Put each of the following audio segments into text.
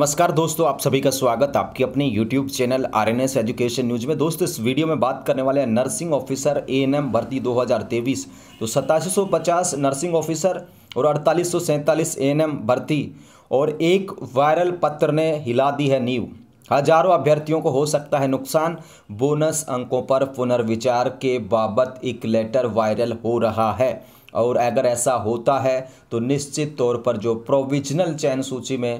नमस्कार दोस्तों आप सभी का स्वागत आपके अपने YouTube channel R N S education news में दोस्तों इस वीडियो में बात करने वाले हैं nursing officer A N M भर्ती 2023 तो सतासी नर्सिंग ऑफिसर और अड़तालीस सौ एम भर्ती और एक वायरल पत्र ने हिला दी है नींव हजारों अभ्यर्थियों को हो सकता है नुकसान बोनस अंकों पर पुनर्विचार के बाबत एक लेटर वायरल हो रहा है और अगर ऐसा होता है तो निश्चित तौर पर जो प्रोविजनल चयन सूची में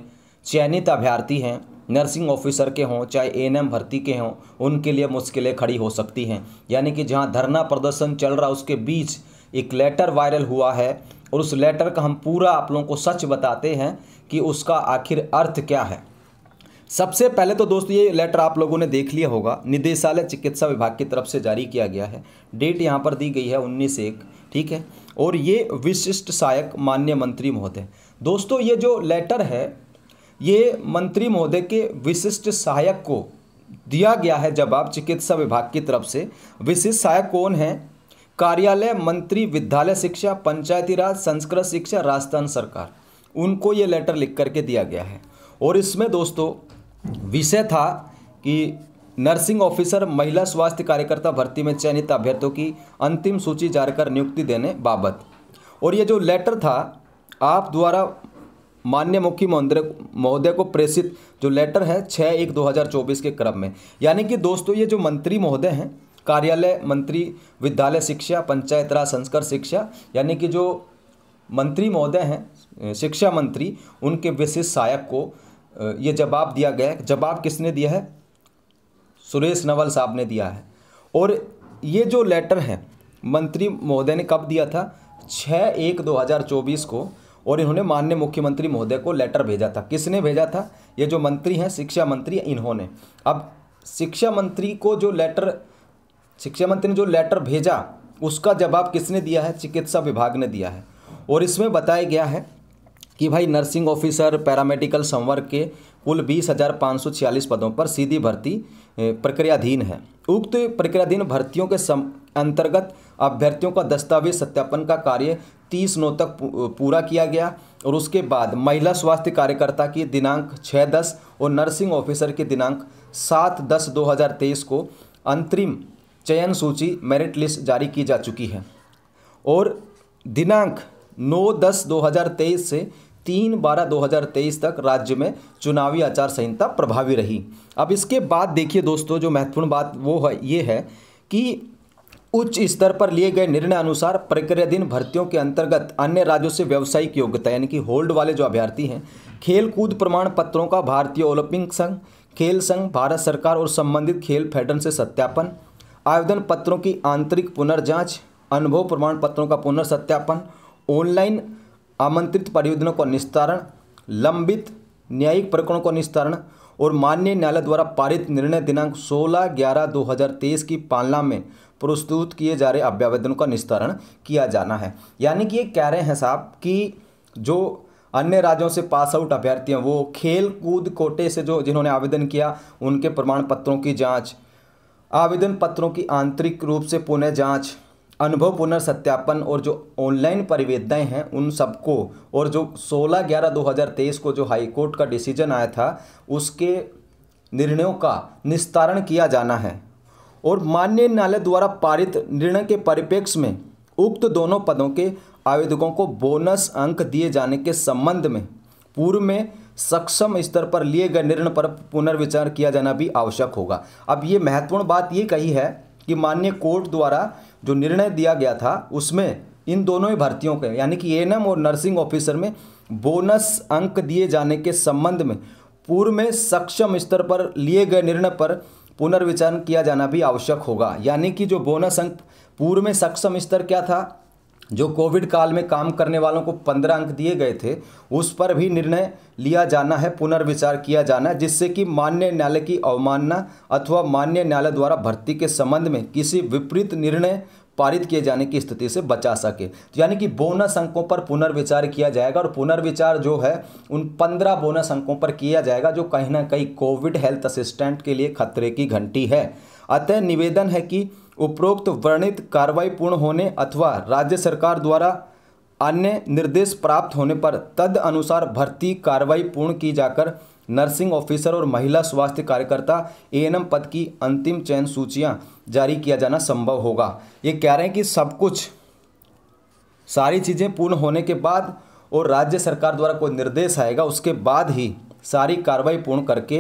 चयनित अभ्यर्थी हैं नर्सिंग ऑफिसर के हों चाहे एएनएम भर्ती के हों उनके लिए मुश्किलें खड़ी हो सकती हैं यानी कि जहां धरना प्रदर्शन चल रहा उसके बीच एक लेटर वायरल हुआ है और उस लेटर का हम पूरा आप लोगों को सच बताते हैं कि उसका आखिर अर्थ क्या है सबसे पहले तो दोस्तों ये लेटर आप लोगों ने देख लिया होगा निदेशालय चिकित्सा विभाग की तरफ से जारी किया गया है डेट यहाँ पर दी गई है उन्नीस एक ठीक है और ये विशिष्ट सहायक मान्य मंत्री महोदय दोस्तों ये जो लेटर है ये मंत्री महोदय के विशिष्ट सहायक को दिया गया है जवाब चिकित्सा विभाग की तरफ से विशिष्ट सहायक कौन है कार्यालय मंत्री विद्यालय शिक्षा पंचायती राज संस्कृत शिक्षा राजस्थान सरकार उनको ये लेटर लिख करके दिया गया है और इसमें दोस्तों विषय था कि नर्सिंग ऑफिसर महिला स्वास्थ्य कार्यकर्ता भर्ती में चयनित अभ्यर्थियों की अंतिम सूची जारी कर नियुक्ति देने बाबत और ये जो लेटर था आप द्वारा मान्य मुख्य महोदय को प्रेषित जो लेटर है छः एक 2024 के क्रम में यानी कि दोस्तों ये जो मंत्री महोदय हैं कार्यालय मंत्री विद्यालय शिक्षा पंचायत राज संस्कार शिक्षा यानी कि जो मंत्री महोदय हैं शिक्षा मंत्री उनके विशिष्ट सहायक को ये जवाब दिया गया है जवाब किसने दिया है सुरेश नवल साहब ने दिया है और ये जो लेटर है मंत्री महोदय ने कब दिया था छः एक चौबीस को और इन्होंने माननीय मुख्यमंत्री महोदय को लेटर भेजा था किसने भेजा था ये जो मंत्री हैं शिक्षा मंत्री इन्होंने अब शिक्षा मंत्री को जो लेटर शिक्षा मंत्री ने जो लेटर भेजा उसका जवाब किसने दिया है चिकित्सा विभाग ने दिया है और इसमें बताया गया है कि भाई नर्सिंग ऑफिसर पैरामेडिकल संवर्ग के कुल बीस हज़ार पाँच सौ छियालीस पदों पर सीधी भर्ती प्रक्रियाधीन है उक्त प्रक्रियाधीन भर्तियों के सम अंतर्गत अभ्यर्थियों का दस्तावेज सत्यापन का कार्य तीस नौ तक पूरा किया गया और उसके बाद महिला स्वास्थ्य कार्यकर्ता की दिनांक छः दस और नर्सिंग ऑफिसर की दिनांक सात दस दो हज़ार तेईस को अंतरिम चयन सूची मेरिट लिस्ट जारी की जा चुकी है और दिनांक नौ दस दो हज़ार तेईस से तीन बारह दो हज़ार तेईस तक राज्य में चुनावी आचार संहिता प्रभावी रही अब इसके बाद देखिए दोस्तों जो महत्वपूर्ण बात वो है ये है कि उच्च स्तर पर लिए गए निर्णय अनुसार प्रक्रियाधीन भर्तियों के अंतर्गत अन्य राज्यों से व्यावसायिक योग्यता यानी कि होल्ड वाले जो अभ्यर्थी हैं खेल कूद प्रमाण पत्रों का भारतीय ओलंपिक संघ खेल संघ भारत सरकार और संबंधित खेल फेडरन से सत्यापन आवेदन पत्रों की आंतरिक पुनर्जांच अनुभव प्रमाण पत्रों का पुनर्सत्यापन ऑनलाइन आमंत्रित परियोजनाओं का निस्तारण लंबित न्यायिक प्रकरणों का निस्तारण और माननीय न्यायालय द्वारा पारित निर्णय दिनांक 16 ग्यारह 2023 की पालना में प्रस्तुत किए जा रहे अभ्यावेदनों का निस्तारण किया जाना है यानी कि ये कह रहे हैं साहब कि जो अन्य राज्यों से पास आउट अभ्यर्थी हैं वो खेल कूद कोटे से जो जिन्होंने आवेदन किया उनके प्रमाण पत्रों की जांच आवेदन पत्रों की आंतरिक रूप से पुनः जांच अनुभव पुनर्सत्यापन और जो ऑनलाइन परिवेदनाएँ हैं उन सबको और जो 16 ग्यारह 2023 को जो हाईकोर्ट का डिसीजन आया था उसके निर्णयों का निस्तारण किया जाना है और माननीय न्यायालय द्वारा पारित निर्णय के परिप्रेक्ष्य में उक्त दोनों पदों के आवेदकों को बोनस अंक दिए जाने के संबंध में पूर्व में सक्षम स्तर पर लिए गए निर्णय पर पुनर्विचार किया जाना भी आवश्यक होगा अब ये महत्वपूर्ण बात ये कही है कि माननीय कोर्ट द्वारा जो निर्णय दिया गया था उसमें इन दोनों ही भर्तियों के यानी कि एएनएम और नर्सिंग ऑफिसर में बोनस अंक दिए जाने के संबंध में पूर्व में सक्षम स्तर पर लिए गए निर्णय पर पुनर्विचार किया जाना भी आवश्यक होगा यानी कि जो बोनस अंक पूर्व में सक्षम स्तर क्या था जो कोविड काल में काम करने वालों को पंद्रह अंक दिए गए थे उस पर भी निर्णय लिया जाना है पुनर्विचार किया जाना है जिससे कि मान्य न्यायालय की अवमानना अथवा मान्य न्यायालय द्वारा भर्ती के संबंध में किसी विपरीत निर्णय पारित किए जाने की स्थिति से बचा सके तो यानी कि बोनस अंकों पर पुनर्विचार किया जाएगा और पुनर्विचार जो है उन पंद्रह बोनस अंकों पर किया जाएगा जो कहीं ना कहीं कोविड हेल्थ असिस्टेंट के लिए खतरे की घंटी है अतः निवेदन है कि उपरोक्त वर्णित कार्रवाई पूर्ण होने अथवा राज्य सरकार द्वारा अन्य निर्देश प्राप्त होने पर तद अनुसार भर्ती कार्रवाई पूर्ण की जाकर नर्सिंग ऑफिसर और महिला स्वास्थ्य कार्यकर्ता एएनएम पद की अंतिम चयन सूचियां जारी किया जाना संभव होगा ये कह रहे हैं कि सब कुछ सारी चीज़ें पूर्ण होने के बाद और राज्य सरकार द्वारा कोई निर्देश आएगा उसके बाद ही सारी कार्रवाई पूर्ण करके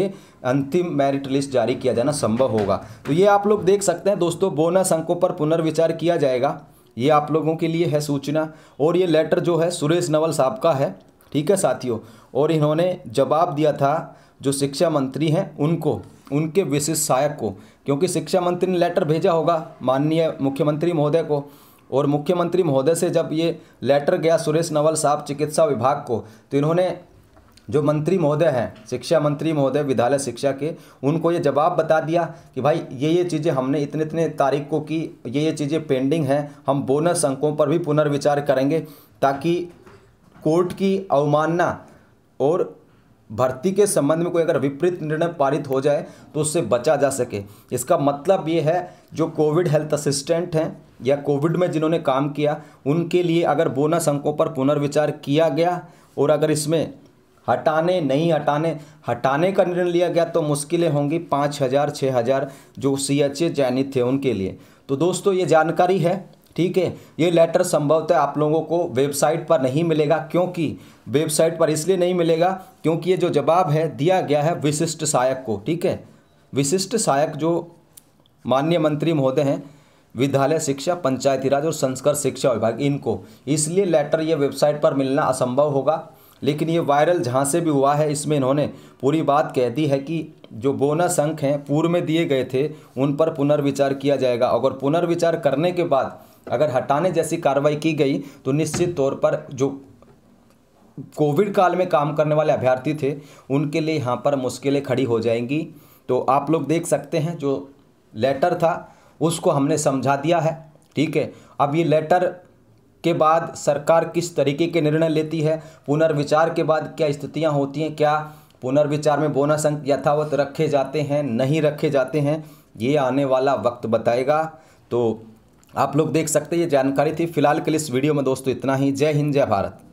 अंतिम मेरिट लिस्ट जारी किया जाना संभव होगा तो ये आप लोग देख सकते हैं दोस्तों बोनस अंकों पर पुनर्विचार किया जाएगा ये आप लोगों के लिए है सूचना और ये लेटर जो है सुरेश नवल साहब का है ठीक है साथियों और इन्होंने जवाब दिया था जो शिक्षा मंत्री हैं उनको उनके विशिष्ट सहायक को क्योंकि शिक्षा मंत्री ने लेटर भेजा होगा माननीय मुख्यमंत्री महोदय को और मुख्यमंत्री महोदय से जब ये लेटर गया सुरेश नवल साहब चिकित्सा विभाग को तो इन्होंने जो मंत्री महोदय हैं शिक्षा मंत्री महोदय विद्यालय शिक्षा के उनको ये जवाब बता दिया कि भाई ये ये चीज़ें हमने इतने इतने तारीख को की ये ये चीज़ें पेंडिंग हैं हम बोनस अंकों पर भी पुनर्विचार करेंगे ताकि कोर्ट की अवमानना और भर्ती के संबंध में कोई अगर विपरीत निर्णय पारित हो जाए तो उससे बचा जा सके इसका मतलब ये है जो कोविड हेल्थ असिस्टेंट हैं या कोविड में जिन्होंने काम किया उनके लिए अगर बोनस अंकों पर पुनर्विचार किया गया और अगर इसमें हटाने नहीं हटाने हटाने का निर्णय लिया गया तो मुश्किलें होंगी पाँच हज़ार छः हज़ार जो सी एच ए चयनित थे उनके लिए तो दोस्तों ये जानकारी है ठीक है ये लेटर संभवतः आप लोगों को वेबसाइट पर नहीं मिलेगा क्योंकि वेबसाइट पर इसलिए नहीं मिलेगा क्योंकि ये जो जवाब है दिया गया है विशिष्ट सहायक को ठीक है विशिष्ट सहायक जो माननीय मंत्री महोदय हैं विद्यालय शिक्षा पंचायती राज और संस्कार शिक्षा विभाग इनको इसलिए लेटर ये वेबसाइट पर मिलना असंभव होगा लेकिन ये वायरल जहाँ से भी हुआ है इसमें इन्होंने पूरी बात कह दी है कि जो बोनस अंक हैं पूर्व में दिए गए थे उन पर पुनर्विचार किया जाएगा अगर पुनर्विचार करने के बाद अगर हटाने जैसी कार्रवाई की गई तो निश्चित तौर पर जो कोविड काल में काम करने वाले अभ्यर्थी थे उनके लिए यहाँ पर मुश्किलें खड़ी हो जाएंगी तो आप लोग देख सकते हैं जो लेटर था उसको हमने समझा दिया है ठीक है अब ये लेटर के बाद सरकार किस तरीके के निर्णय लेती है पुनर्विचार के बाद क्या स्थितियाँ होती हैं क्या पुनर्विचार में बोनस अंक यथावत रखे जाते हैं नहीं रखे जाते हैं ये आने वाला वक्त बताएगा तो आप लोग देख सकते हैं ये जानकारी थी फिलहाल के लिए इस वीडियो में दोस्तों इतना ही जय हिंद जय भारत